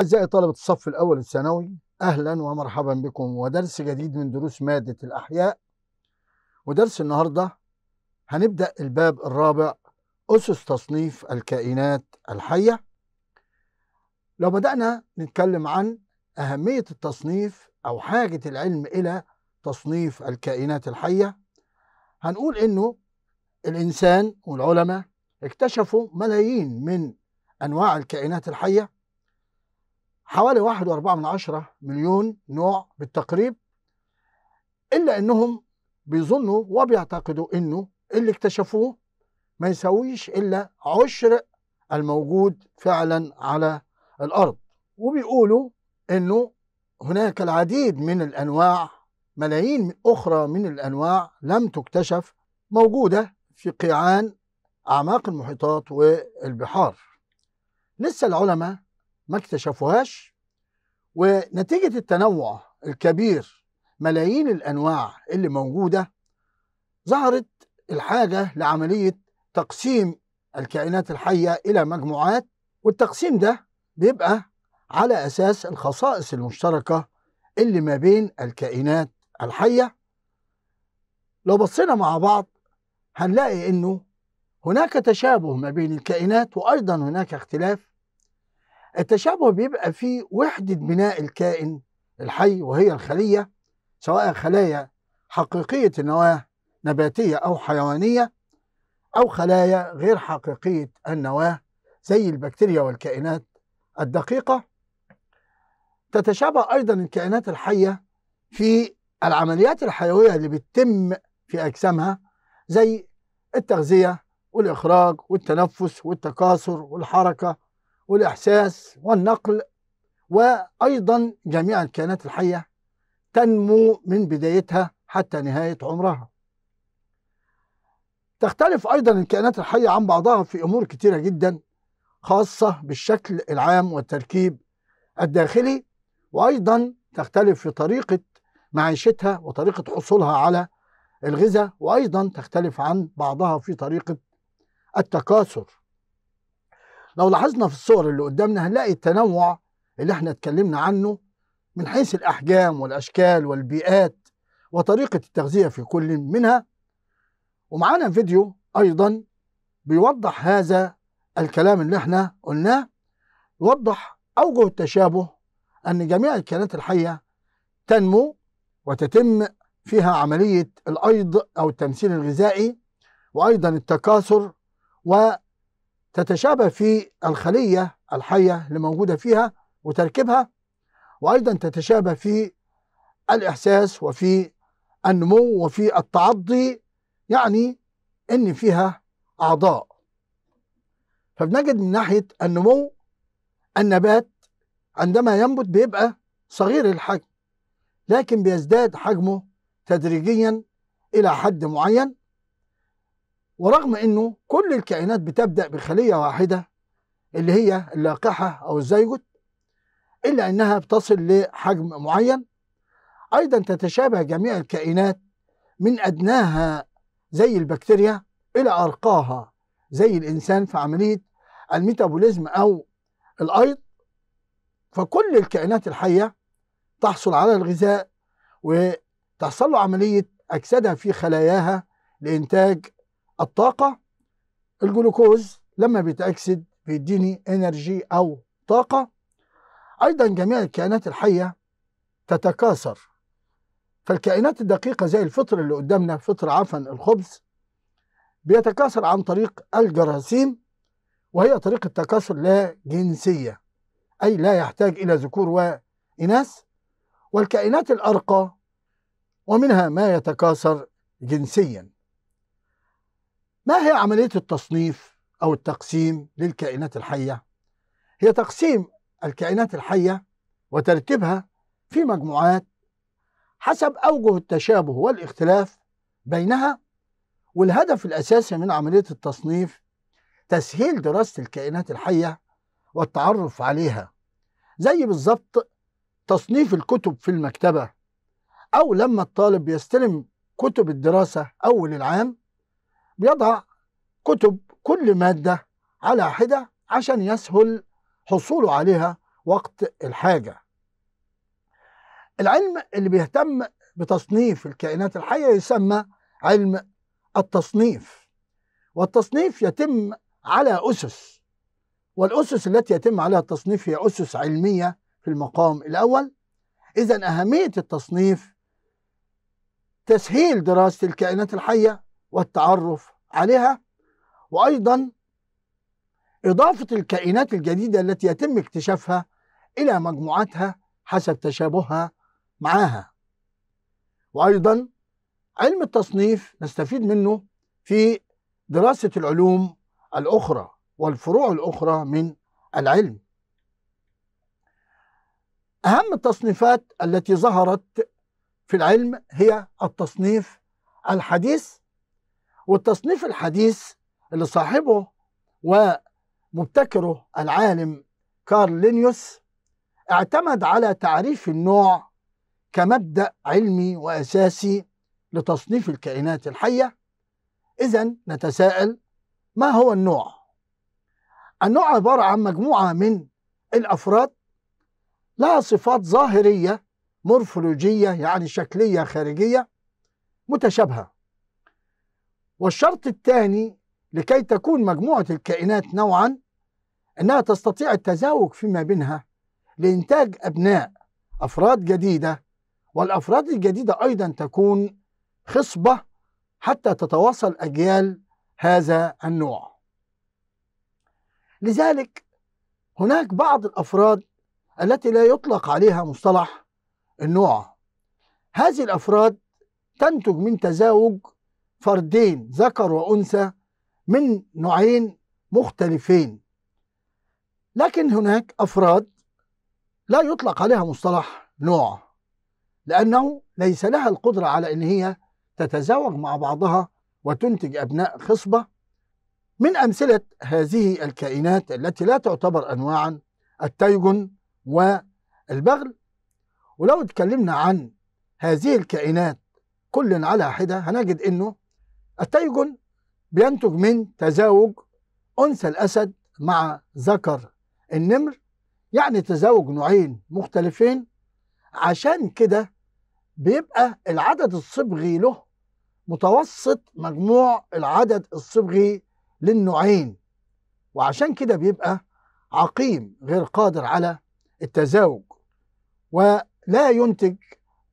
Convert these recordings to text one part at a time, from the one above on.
أعزائي طلبة الصف الأول الثانوي أهلا ومرحبا بكم ودرس جديد من دروس مادة الأحياء ودرس النهاردة هنبدأ الباب الرابع أسس تصنيف الكائنات الحية لو بدأنا نتكلم عن أهمية التصنيف أو حاجة العلم إلى تصنيف الكائنات الحية هنقول إنه الإنسان والعلماء اكتشفوا ملايين من أنواع الكائنات الحية حوالي واحد واربعة من عشرة مليون نوع بالتقريب إلا أنهم بيظنوا وبيعتقدوا أنه اللي اكتشفوه ما يساويش إلا عشر الموجود فعلا على الأرض وبيقولوا أنه هناك العديد من الأنواع ملايين أخرى من الأنواع لم تكتشف موجودة في قيعان أعماق المحيطات والبحار لسه العلماء ما اكتشفوهاش ونتيجة التنوع الكبير ملايين الأنواع اللي موجودة ظهرت الحاجة لعملية تقسيم الكائنات الحية إلى مجموعات والتقسيم ده بيبقى على أساس الخصائص المشتركة اللي ما بين الكائنات الحية لو بصينا مع بعض هنلاقي إنه هناك تشابه ما بين الكائنات وأيضا هناك اختلاف التشابه بيبقى في وحدة بناء الكائن الحي وهي الخلية سواء خلايا حقيقية النواة نباتية أو حيوانية أو خلايا غير حقيقية النواة زي البكتيريا والكائنات الدقيقة تتشابه أيضا الكائنات الحية في العمليات الحيوية اللي بتتم في أجسامها زي التغذية والإخراج والتنفس والتكاثر والحركة والإحساس والنقل وأيضا جميع الكائنات الحية تنمو من بدايتها حتى نهاية عمرها تختلف أيضا الكائنات الحية عن بعضها في أمور كتيرة جدا خاصة بالشكل العام والتركيب الداخلي وأيضا تختلف في طريقة معيشتها وطريقة حصولها على الغذاء وأيضا تختلف عن بعضها في طريقة التكاثر لو لاحظنا في الصور اللي قدامنا هنلاقي التنوع اللي احنا اتكلمنا عنه من حيث الأحجام والأشكال والبيئات وطريقة التغذية في كل منها ومعانا فيديو أيضا بيوضح هذا الكلام اللي احنا قلناه يوضح أوجه التشابه أن جميع الكائنات الحية تنمو وتتم فيها عملية الأيض أو التمثيل الغذائي وأيضا التكاثر و تتشابه في الخلية الحية اللي موجودة فيها وتركيبها وأيضا تتشابه في الإحساس وفي النمو وفي التعضي يعني إن فيها أعضاء فبنجد من ناحية النمو النبات عندما ينبت بيبقى صغير الحجم لكن بيزداد حجمه تدريجيا إلى حد معين ورغم انه كل الكائنات بتبدا بخليه واحده اللي هي اللاقحه او الزيجوت الا انها بتصل لحجم معين ايضا تتشابه جميع الكائنات من ادناها زي البكتيريا الى ارقاها زي الانسان في عمليه الميتابوليزم او الايض فكل الكائنات الحيه تحصل على الغذاء وتحصل له عمليه اكسده في خلاياها لانتاج الطاقة الجلوكوز لما بيتأكسد بيديني انرجي أو طاقة أيضا جميع الكائنات الحية تتكاثر فالكائنات الدقيقة زي الفطر اللي قدامنا فطر عفن الخبز بيتكاثر عن طريق الجراثيم وهي طريقة تكاثر لا جنسية أي لا يحتاج إلى ذكور وإناث والكائنات الأرقى ومنها ما يتكاثر جنسيا ما هي عملية التصنيف أو التقسيم للكائنات الحية؟ هي تقسيم الكائنات الحية وترتيبها في مجموعات حسب أوجه التشابه والاختلاف بينها والهدف الأساسي من عملية التصنيف تسهيل دراسة الكائنات الحية والتعرف عليها زي بالظبط تصنيف الكتب في المكتبة أو لما الطالب بيستلم كتب الدراسة أول العام بيضع كتب كل مادة على حدة عشان يسهل حصوله عليها وقت الحاجة العلم اللي بيهتم بتصنيف الكائنات الحية يسمى علم التصنيف والتصنيف يتم على أسس والأسس التي يتم عليها التصنيف هي أسس علمية في المقام الأول إذا أهمية التصنيف تسهيل دراسة الكائنات الحية والتعرف عليها وايضا اضافه الكائنات الجديده التي يتم اكتشافها الى مجموعاتها حسب تشابهها معها وايضا علم التصنيف نستفيد منه في دراسه العلوم الاخرى والفروع الاخرى من العلم اهم التصنيفات التي ظهرت في العلم هي التصنيف الحديث والتصنيف الحديث اللي صاحبه ومبتكره العالم كارل لينيوس اعتمد على تعريف النوع كمبدأ علمي وأساسي لتصنيف الكائنات الحية إذا نتساءل ما هو النوع؟ النوع عبارة عن مجموعة من الأفراد لها صفات ظاهرية مورفولوجية يعني شكلية خارجية متشابهة والشرط الثاني لكي تكون مجموعة الكائنات نوعا أنها تستطيع التزاوج فيما بينها لإنتاج أبناء أفراد جديدة والأفراد الجديدة أيضا تكون خصبة حتى تتواصل أجيال هذا النوع لذلك هناك بعض الأفراد التي لا يطلق عليها مصطلح النوع هذه الأفراد تنتج من تزاوج فردين ذكر وأنثى من نوعين مختلفين لكن هناك أفراد لا يطلق عليها مصطلح نوع لأنه ليس لها القدرة على أن هي تتزاوج مع بعضها وتنتج أبناء خصبة من أمثلة هذه الكائنات التي لا تعتبر أنواعا التيجن والبغل ولو اتكلمنا عن هذه الكائنات كل على حدة هنجد أنه التيجن بينتج من تزاوج أنثى الأسد مع ذكر النمر يعني تزاوج نوعين مختلفين عشان كده بيبقى العدد الصبغي له متوسط مجموع العدد الصبغي للنوعين وعشان كده بيبقى عقيم غير قادر على التزاوج ولا ينتج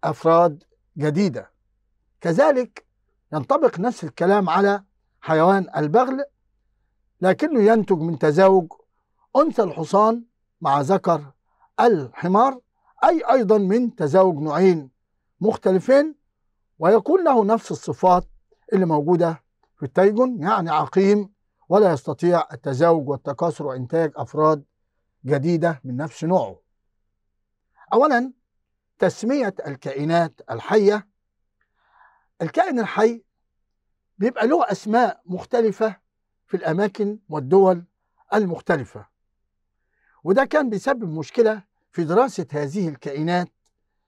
أفراد جديدة كذلك ينطبق نفس الكلام على حيوان البغل لكنه ينتج من تزاوج أنثى الحصان مع ذكر الحمار أي أيضا من تزاوج نوعين مختلفين ويكون له نفس الصفات اللي موجودة في التيجن يعني عقيم ولا يستطيع التزاوج والتكاثر وإنتاج أفراد جديدة من نفس نوعه أولا تسمية الكائنات الحية الكائن الحي بيبقى له أسماء مختلفة في الأماكن والدول المختلفة وده كان بيسبب مشكلة في دراسة هذه الكائنات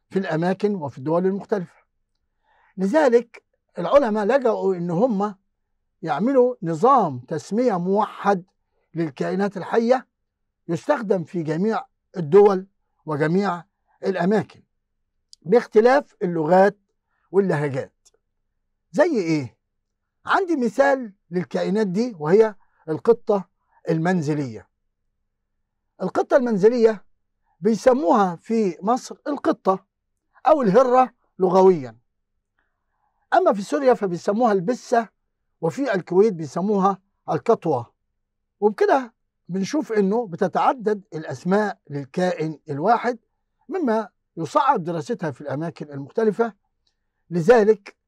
في الأماكن وفي الدول المختلفة لذلك العلماء لجأوا إن هم يعملوا نظام تسمية موحد للكائنات الحية يستخدم في جميع الدول وجميع الأماكن باختلاف اللغات واللهجات زي ايه عندي مثال للكائنات دي وهي القطه المنزليه القطه المنزليه بيسموها في مصر القطه او الهره لغويا اما في سوريا فبيسموها البسه وفي الكويت بيسموها القطوه وبكده بنشوف انه بتتعدد الاسماء للكائن الواحد مما يصعب دراستها في الاماكن المختلفه لذلك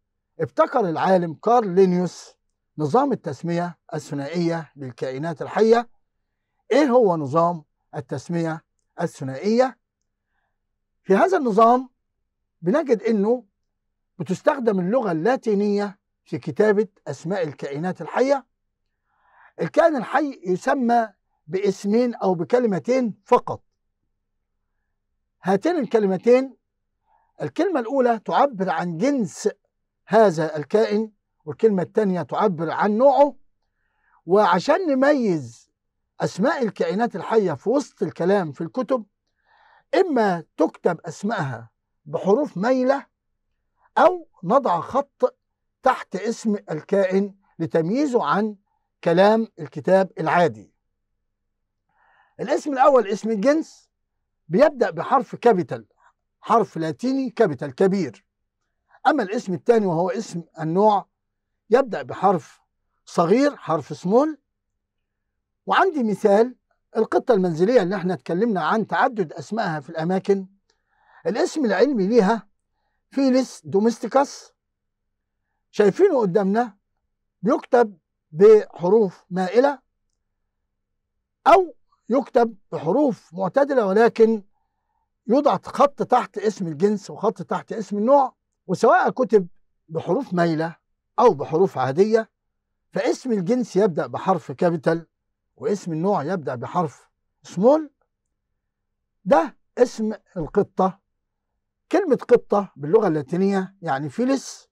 ابتكر العالم كارل لينيوس نظام التسمية الثنائية للكائنات الحية إيه هو نظام التسمية الثنائية؟ في هذا النظام بنجد إنه بتستخدم اللغة اللاتينية في كتابة أسماء الكائنات الحية الكائن الحي يسمى باسمين أو بكلمتين فقط هاتين الكلمتين الكلمة الأولى تعبر عن جنس هذا الكائن والكلمة الثانية تعبر عن نوعه وعشان نميز أسماء الكائنات الحية في وسط الكلام في الكتب إما تكتب أسمائها بحروف مايلة أو نضع خط تحت اسم الكائن لتمييزه عن كلام الكتاب العادي الاسم الأول اسم الجنس بيبدأ بحرف كابيتال حرف لاتيني كابيتال كبير أما الاسم الثاني وهو اسم النوع يبدأ بحرف صغير حرف سمول وعندي مثال القطة المنزلية اللي احنا اتكلمنا عن تعدد أسمائها في الأماكن الاسم العلمي ليها فيلس دوميستيكاس شايفينه قدامنا بيكتب بحروف مائلة أو يكتب بحروف معتدلة ولكن يوضع خط تحت اسم الجنس وخط تحت اسم النوع وسواء كتب بحروف مايلة أو بحروف عادية فاسم الجنس يبدأ بحرف كابيتال واسم النوع يبدأ بحرف سمول ده اسم القطة كلمة قطة باللغة اللاتينية يعني فيلس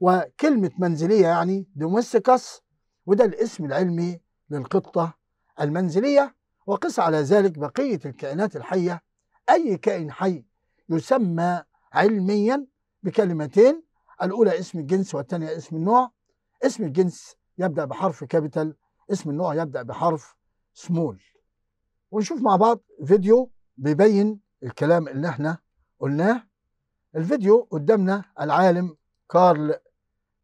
وكلمة منزلية يعني دوميسيكاس وده الاسم العلمي للقطة المنزلية وقس على ذلك بقية الكائنات الحية أي كائن حي يسمى علميا بكلمتين الأولى اسم الجنس والثانية اسم النوع اسم الجنس يبدأ بحرف كابيتال اسم النوع يبدأ بحرف سمول ونشوف مع بعض فيديو بيبين الكلام اللي احنا قلناه الفيديو قدامنا العالم كارل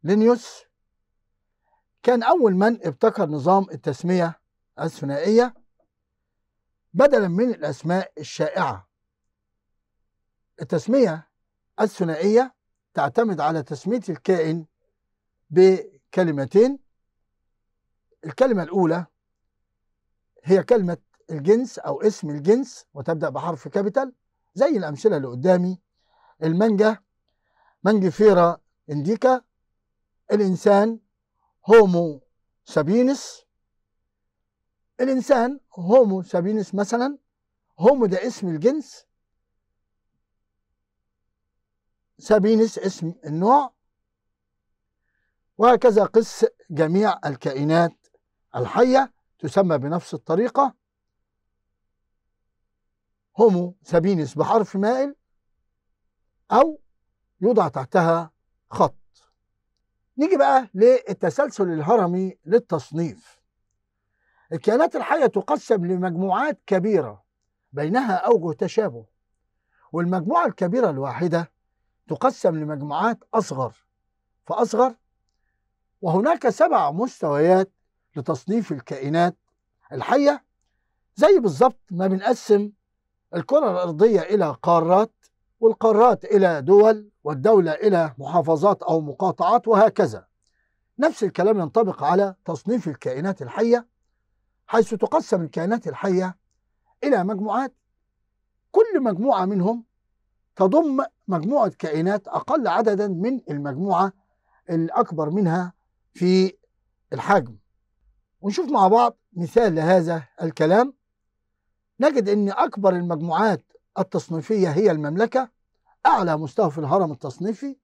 لينيوس كان أول من ابتكر نظام التسمية الثنائية بدلا من الأسماء الشائعة التسمية الثنائية تعتمد على تسمية الكائن بكلمتين الكلمة الأولى هي كلمة الجنس أو اسم الجنس وتبدأ بحرف كابيتال زي الأمثلة اللي قدامي المانجا مانجفيرا انديكا الإنسان هومو سابينس الإنسان هومو سابينس مثلا هومو ده اسم الجنس سابينس اسم النوع وهكذا قس جميع الكائنات الحية تسمى بنفس الطريقة هومو سابينس بحرف مائل أو يوضع تحتها خط نيجي بقى للتسلسل الهرمي للتصنيف الكائنات الحية تقسم لمجموعات كبيرة بينها أوجه تشابه والمجموعة الكبيرة الواحدة تقسم لمجموعات أصغر فأصغر وهناك سبع مستويات لتصنيف الكائنات الحية زي بالظبط ما بنقسم الكرة الأرضية إلى قارات والقارات إلى دول والدولة إلى محافظات أو مقاطعات وهكذا نفس الكلام ينطبق على تصنيف الكائنات الحية حيث تقسم الكائنات الحية إلى مجموعات كل مجموعة منهم تضم مجموعة كائنات أقل عددا من المجموعة الأكبر منها في الحجم ونشوف مع بعض مثال لهذا الكلام نجد أن أكبر المجموعات التصنيفية هي المملكة أعلى مستوى في الهرم التصنيفي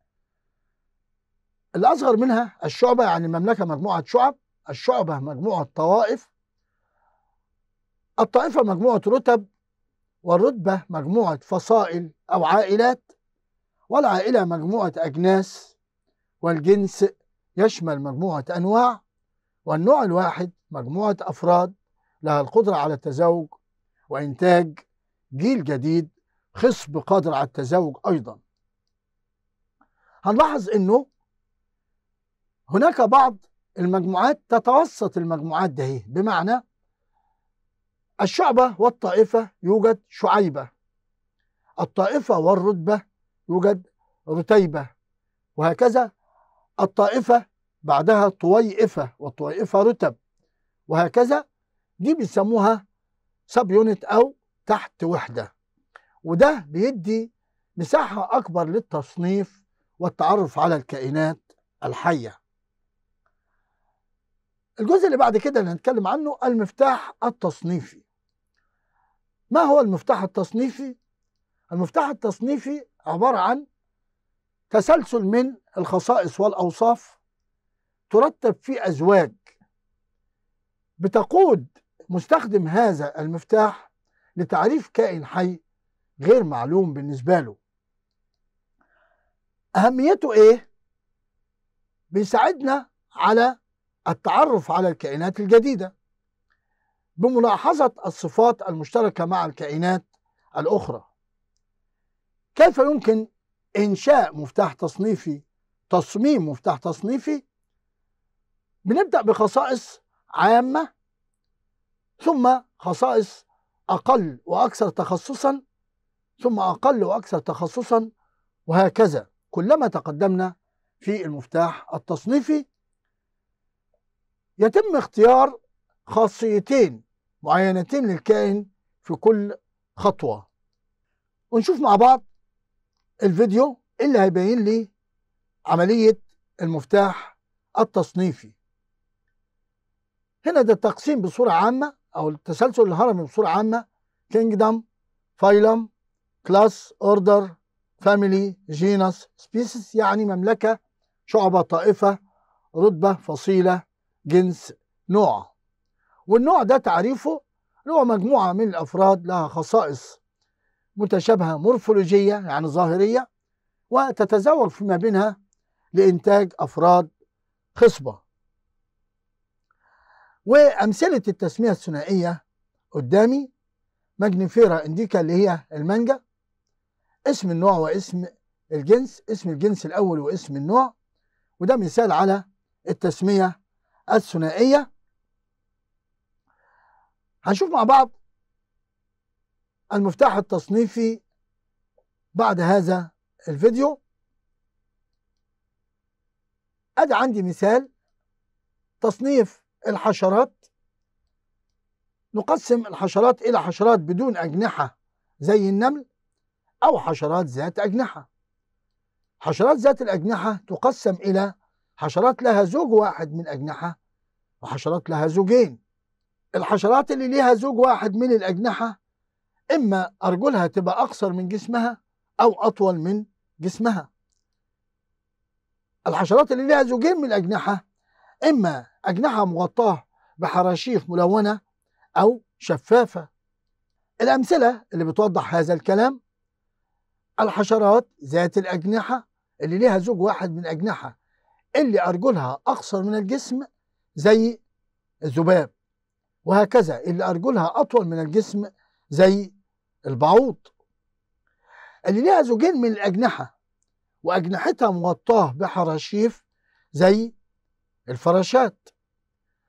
الأصغر منها الشعبة يعني المملكة مجموعة شعب الشعبة مجموعة طوائف الطائفة مجموعة رتب والرتبة مجموعة فصائل أو عائلات والعائلة مجموعة أجناس والجنس يشمل مجموعة أنواع والنوع الواحد مجموعة أفراد لها القدرة على التزاوج وإنتاج جيل جديد خصب قادر على التزاوج أيضا هنلاحظ أنه هناك بعض المجموعات تتوسط المجموعات ده بمعنى الشعبة والطائفة يوجد شعيبة الطائفة والرتبة يوجد رتيبة وهكذا الطائفة بعدها طويئفة والطويئفة رتب وهكذا دي بيسموها سب يونت أو تحت وحدة وده بيدي مساحة أكبر للتصنيف والتعرف على الكائنات الحية الجزء اللي بعد كده اللي هنتكلم عنه المفتاح التصنيفي ما هو المفتاح التصنيفي؟ المفتاح التصنيفي عبارة عن تسلسل من الخصائص والأوصاف ترتب في أزواج بتقود مستخدم هذا المفتاح لتعريف كائن حي غير معلوم بالنسبة له أهميته إيه؟ بيساعدنا على التعرف على الكائنات الجديدة بملاحظة الصفات المشتركة مع الكائنات الأخرى كيف يمكن إنشاء مفتاح تصنيفي تصميم مفتاح تصنيفي بنبدأ بخصائص عامة ثم خصائص أقل وأكثر تخصصا ثم أقل وأكثر تخصصا وهكذا كلما تقدمنا في المفتاح التصنيفي يتم اختيار خاصيتين معينتين للكائن في كل خطوة ونشوف مع بعض الفيديو اللي هيبين لي عملية المفتاح التصنيفي هنا ده التقسيم بصورة عامة أو التسلسل الهرمي بصورة عامة Kingdom فايلم كلاس اوردر فاميلي جينس سبيسيس يعني مملكة شعبة طائفة رتبة فصيلة جنس نوع والنوع ده تعريفه نوع هو مجموعة من الأفراد لها خصائص متشابهة مورفولوجية يعني ظاهرية وتتزاور فيما بينها لإنتاج أفراد خصبة وأمثلة التسمية الثنائية قدامي ماجنيفيرا انديكا اللي هي المانجا اسم النوع واسم الجنس اسم الجنس الأول واسم النوع وده مثال على التسمية الثنائية هنشوف مع بعض المفتاح التصنيفي بعد هذا الفيديو أدي عندي مثال تصنيف الحشرات نقسم الحشرات إلى حشرات بدون أجنحة زي النمل أو حشرات ذات أجنحة حشرات ذات الأجنحة تقسم إلى حشرات لها زوج واحد من أجنحة وحشرات لها زوجين الحشرات اللي ليها زوج واحد من الأجنحة اما ارجلها تبقى اقصر من جسمها او اطول من جسمها الحشرات اللي لها زوجين من الاجنحه اما اجنحه مغطاه بحراشيف ملونه او شفافه الامثله اللي بتوضح هذا الكلام الحشرات ذات الاجنحه اللي لها زوج واحد من الاجنحه اللي ارجلها اقصر من الجسم زي الذباب وهكذا اللي ارجلها اطول من الجسم زي البعوض اللي ليها زوجين من الأجنحة وأجنحتها مغطاة بحراشيف زي الفراشات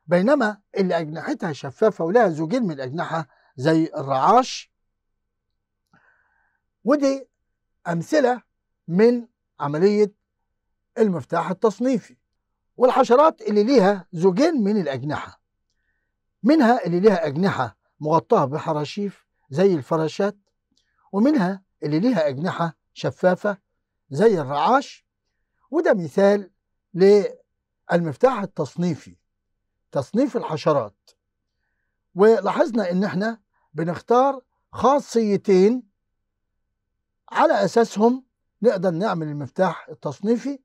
بينما اللي أجنحتها شفافة ولها زوجين من الأجنحة زي الرعاش ودي أمثلة من عملية المفتاح التصنيفي والحشرات اللي ليها زوجين من الأجنحة منها اللي ليها أجنحة مغطاة بحراشيف زي الفراشات ومنها اللي ليها أجنحة شفافة زي الرعاش وده مثال للمفتاح التصنيفي تصنيف الحشرات ولاحظنا ان احنا بنختار خاصيتين على اساسهم نقدر نعمل المفتاح التصنيفي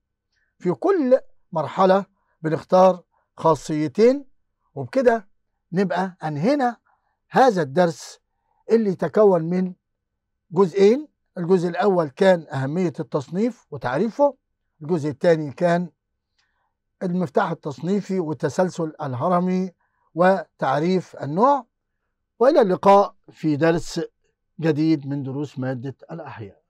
في كل مرحله بنختار خاصيتين وبكده نبقى انهينا هذا الدرس اللي تكون من جزئين الجزء الأول كان أهمية التصنيف وتعريفه الجزء الثاني كان المفتاح التصنيفي والتسلسل الهرمي وتعريف النوع وإلى اللقاء في درس جديد من دروس مادة الأحياء